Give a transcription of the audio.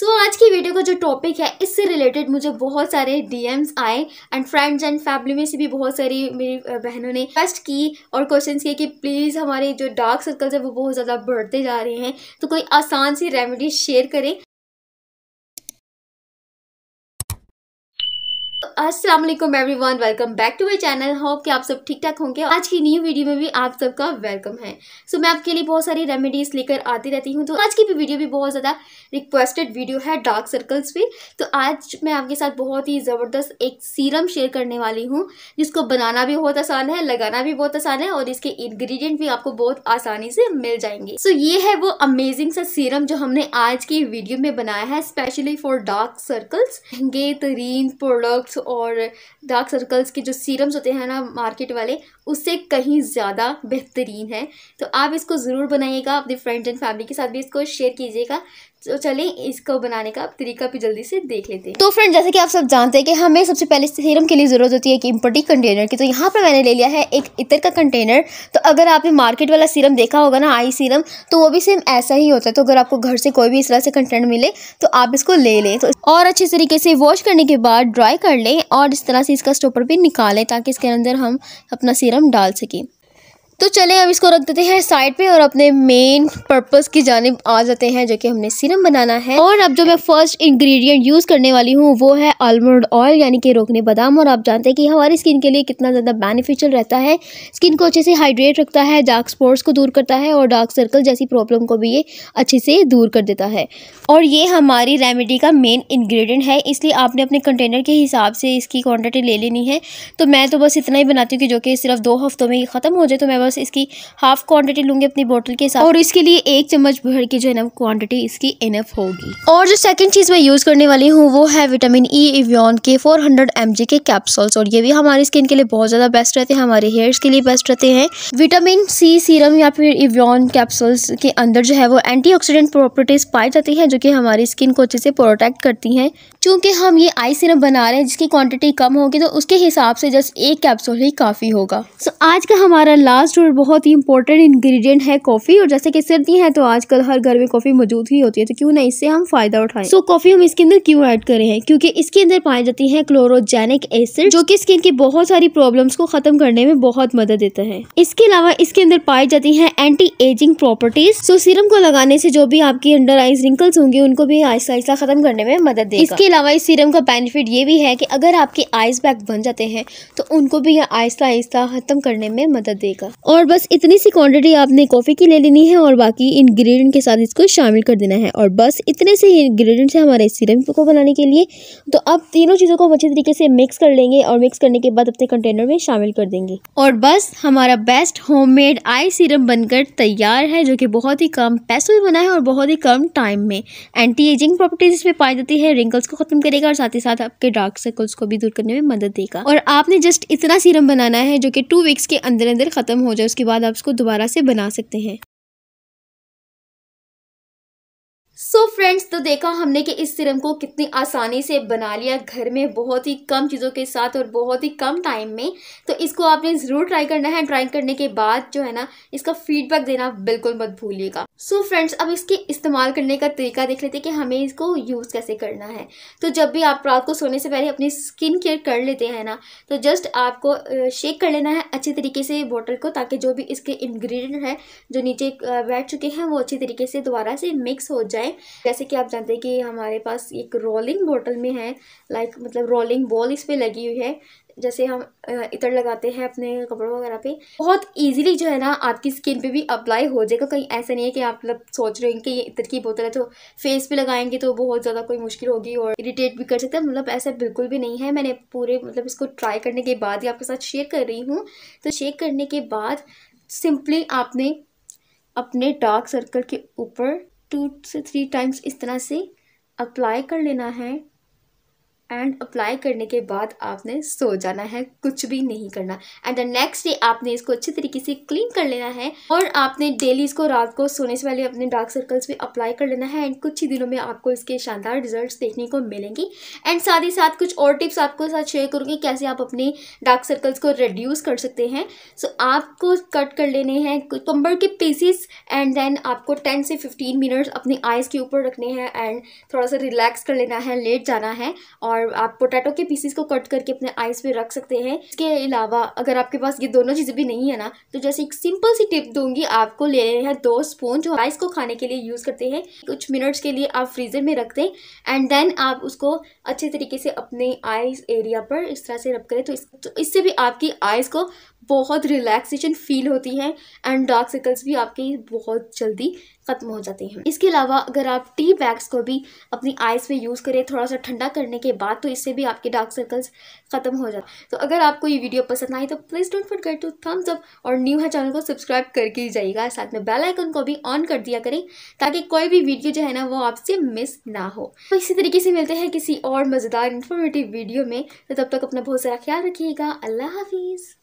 सो so, आज की video का जो टॉपिक है इससे रिलेटेड मुझे बहुत सारे डीएम्स आए एंड फ्रेंड्स एंड फैमिली में से भी बहुत सारी मेरी बहनों ने रिक्वेस्ट की और क्वेश्चन किए कि प्लीज़ हमारे जो डार्क सर्कल्स है वो बहुत ज़्यादा बढ़ते जा रहे हैं तो कोई आसान सी रेमेडी शेयर करें अस्सलाम वालेकुम everyone welcome back to my channel hope कि आप सब ठीक ठाक होंगे आज की न्यू वीडियो में भी आप सबका वेलकम है सो so, मैं आपके लिए बहुत सारी रेमेडीज लेकर आती रहती हूँ तो आज की भी वीडियो भी बहुत ज़्यादा रिक्वेस्टेड वीडियो है डार्क सर्कल्स पे तो आज मैं आपके साथ बहुत ही ज़बरदस्त एक सीरम शेयर करने वाली हूँ जिसको बनाना भी बहुत आसान है लगाना भी बहुत आसान है और इसके इन्ग्रीडियंट भी आपको बहुत आसानी से मिल जाएंगे सो so, ये है वो अमेजिंग सा सीरम जो हमने आज की वीडियो में बनाया है स्पेशली फॉर डार्क सर्कल्स महंगे तरीन प्रोडक्ट्स और डार्क सर्कल्स के जो सीरम्स होते हैं ना मार्केट वाले उससे कहीं ज़्यादा बेहतरीन है तो आप इसको ज़रूर बनाइएगा अपने फ्रेंड एंड फैमिली के साथ भी इसको शेयर कीजिएगा तो चलें इसको बनाने का तरीका भी जल्दी से देख लेते हैं तो फ्रेंड जैसे कि आप सब जानते हैं कि हमें सबसे पहले सीरम के लिए ज़रूरत होती है एक इम्पोर्टी कंटेनर की तो यहाँ पर मैंने ले लिया है एक इतर का कंटेनर तो अगर आपने मार्केट वाला सीरम देखा होगा ना आई सीरम तो वो भी सेम ऐसा ही होता है तो अगर आपको घर से कोई भी इस तरह से कंटेनर मिले तो आप इसको ले लें तो और अच्छे तरीके से वॉश करने के बाद ड्राई कर लें और इस तरह से इसका स्टोपर भी निकालें ताकि इसके अंदर हम अपना सीरम हम डाल सकें तो चले अब इसको रख देते हैं साइड पे और अपने मेन पर्पस की जानब आ जाते हैं जो कि हमने सिरम बनाना है और अब जो मैं फर्स्ट इंग्रेडिएंट यूज़ करने वाली हूँ वो है आलमंड ऑयल यानी कि रोकने बादाम और आप जानते हैं कि हमारी स्किन के लिए कितना ज़्यादा बेनिफिशियल रहता है स्किन को अच्छे से हाइड्रेट रखता है डार्क स्पॉट्स को दूर करता है और डार्क सर्कल जैसी प्रॉब्लम को भी ये अच्छे से दूर कर देता है और ये हमारी रेमेडी का मेन इन्ग्रीडियंट है इसलिए आपने अपने कंटेनर के हिसाब से इसकी क्वान्टिटी ले लेनी है तो मैं तो बस इतना ही बनाती हूँ कि जो कि सिर्फ दो हफ्तों में ही ख़त्म हो जाए तो मैं बस बस इसकी हाफ क्वांटिटी लूंगी अपनी बोतल के साथ और इसके लिए एक चम्मच भर की जो है ना क्वांटिटी इसकी इनफ होगी और जो सेकंड चीज़ मैं यूज़ करने वाली हूँ वो है विटामिन ई इवियन के फोर हंड्रेड के कैप्सूल्स और ये भी हमारी स्किन के लिए बहुत ज़्यादा बेस्ट रहते हैं हमारे हेयर्स के लिए बेस्ट रहते हैं विटामिन सी सीरम या फिर इवियन कैप्सूल्स के अंदर जो है वो एंटी प्रॉपर्टीज़ पाई जाती है जो की हमारी स्किन को अच्छे से प्रोटेक्ट करती है चूंकि हम ये आई सीरम बना रहे हैं जिसकी क्वान्टिटी कम होगी तो उसके हिसाब से जस्ट एक कैप्सूल ही काफ़ी होगा सो so, आज का हमारा लास्ट और बहुत ही इंपॉर्टेंट इंग्रेडिएंट है कॉफ़ी और जैसे कि सर्दी है तो आजकल हर घर में कॉफ़ी मौजूद ही होती है तो क्यों ना इससे हम फ़ायदा उठाएं सो so, कॉफ़ी हम इसके अंदर क्यों ऐड करें हैं क्योंकि इसके अंदर पाई जाती है क्लोरोजेनिक एसिड जो कि स्किन की बहुत सारी प्रॉब्लम को ख़त्म करने में बहुत मदद देता है इसके अलावा इसके अंदर पाई जाती है anti ageing properties so serum को लगाने से जो भी आपकी अंडर आइज रिंकल्स होंगे उनको भी आहिस्ता आहिस्ता ख़त्म करने में मदद देगा इसके अलावा इस सीरम का बेनिफिट ये भी है कि अगर आपके आइज बैग बन जाते हैं तो उनको भी यह आहिस्ता आहिस्ता ख़त्म करने में मदद देगा और बस इतनी सी क्वांटिटी आपने कॉफ़ी की ले लेनी है और बाकी इंग्रेडिएंट के साथ इसको शामिल कर देना है और बस इतने से ही इंग्रेडिएंट्स हैं हमारे सीरम को बनाने के लिए तो अब तीनों चीज़ों को अच्छे तरीके से मिक्स कर लेंगे और मिक्स करने के बाद अपने कंटेनर में शामिल कर देंगे और बस हमारा बेस्ट मेड आई सीरम बनकर तैयार है जो कि बहुत ही कम पैसों में बना है और बहुत ही कम टाइम में एंटी एजिंग प्रॉपर्टीज इसमें पाई जाती है रिंकल्स को ख़त्म करेगा और साथ ही साथ आपके डार्क सर्कल्स को भी दूर करने में मदद देगा और आपने जस्ट इतना सीरम बनाना है जो कि टू वीक्स के अंदर अंदर ख़त्म हो हो जाए उसके बाद आप उसको दोबारा से बना सकते हैं सो so फ्रेंड्स तो देखा हमने कि इस सिरम को कितनी आसानी से बना लिया घर में बहुत ही कम चीज़ों के साथ और बहुत ही कम टाइम में तो इसको आपने ज़रूर ट्राई करना है ट्राई करने के बाद जो है ना इसका फीडबैक देना बिल्कुल मत भूलिएगा सो फ्रेंड्स अब इसके इस्तेमाल करने का तरीका देख लेते हैं कि हमें इसको यूज़ कैसे करना है तो जब भी आप रात को सोने से पहले अपनी स्किन केयर कर लेते हैं ना तो जस्ट आपको शेक कर लेना है अच्छे तरीके से बॉटल को ताकि जो भी इसके इन्ग्रीडियंट हैं जो नीचे बैठ चुके हैं वो अच्छे तरीके से दोबारा से मिक्स हो जाए जैसे कि आप जानते हैं कि हमारे पास एक रोलिंग बोतल में है लाइक मतलब रोलिंग बॉल इस पर लगी हुई है जैसे हम इतर लगाते हैं अपने कपड़ों वगैरह पे बहुत इजीली जो है ना आपकी स्किन पे भी अप्लाई हो जाएगा कहीं ऐसा नहीं है कि आप मतलब सोच रहे हैं कि ये इतर की बोतल है तो फेस पे लगाएंगे तो बहुत ज़्यादा कोई मुश्किल होगी और इरिटेट भी कर सकते हैं मतलब ऐसा बिल्कुल भी नहीं है मैंने पूरे मतलब इसको ट्राई करने के बाद ही आपके साथ शेयर कर रही हूँ तो शेयर करने के बाद सिंपली आपने अपने डार्क सर्कल के ऊपर टू से थ्री टाइम्स इस तरह से अप्लाई कर लेना है एंड अप्लाई करने के बाद आपने सो जाना है कुछ भी नहीं करना एंड द नेक्स्ट डे आपने इसको अच्छे तरीके से क्लीन कर लेना है और आपने डेली इसको रात को सोने से पहले अपने डार्क सर्कल्स भी अप्लाई कर लेना है एंड कुछ ही दिनों में आपको इसके शानदार रिजल्ट्स देखने को मिलेंगी एंड साथ ही साथ कुछ और टिप्स आपको साथ शेयर करूँगी कैसे आप अपने डार्क सर्कल्स को रिड्यूस कर सकते हैं सो so, आपको कट कर लेने हैं कम्बर के पीसीस एंड देन आपको टेन से फिफ्टीन मिनट्स अपने आइज़ के ऊपर रखने हैं एंड थोड़ा सा रिलैक्स कर लेना है लेट जाना है और और आप पोटैटो के पीसीस को कट करके अपने आइस पे रख सकते हैं इसके अलावा अगर आपके पास ये दोनों चीज़ें भी नहीं है ना तो जैसे एक सिंपल सी टिप दूंगी आपको ले रहे हैं दो स्पून जो आइस को खाने के लिए यूज़ करते हैं कुछ मिनट्स के लिए आप फ्रीज़र में रख दें एंड देन आप उसको अच्छे तरीके से अपने आइस एरिया पर इस तरह से रब करें तो, इस, तो इससे भी आपकी आइस को बहुत रिलैक्सेशन फील होती है एंड डार्क सर्कल्स भी आपके बहुत जल्दी ख़त्म हो जाते हैं इसके अलावा अगर आप टी बैग्स को भी अपनी आइज़ में यूज़ करें थोड़ा सा ठंडा करने के बाद तो इससे भी आपके डार्क सर्कल्स ख़त्म हो जाते तो अगर आपको ये वीडियो पसंद आई तो please don't forget to thumbs up और न्यू है चैनल को सब्सक्राइब करके ही जाइएगा साथ में बेल आइकन को भी ऑन कर दिया करें ताकि कोई भी वीडियो जो है ना वो आपसे मिस ना हो तो इसी तरीके से मिलते हैं किसी और मज़ेदार इन्फॉर्मेटिव वीडियो में तो तब तक अपना बहुत सारा ख्याल रखिएगा अल्लाह हाफिज़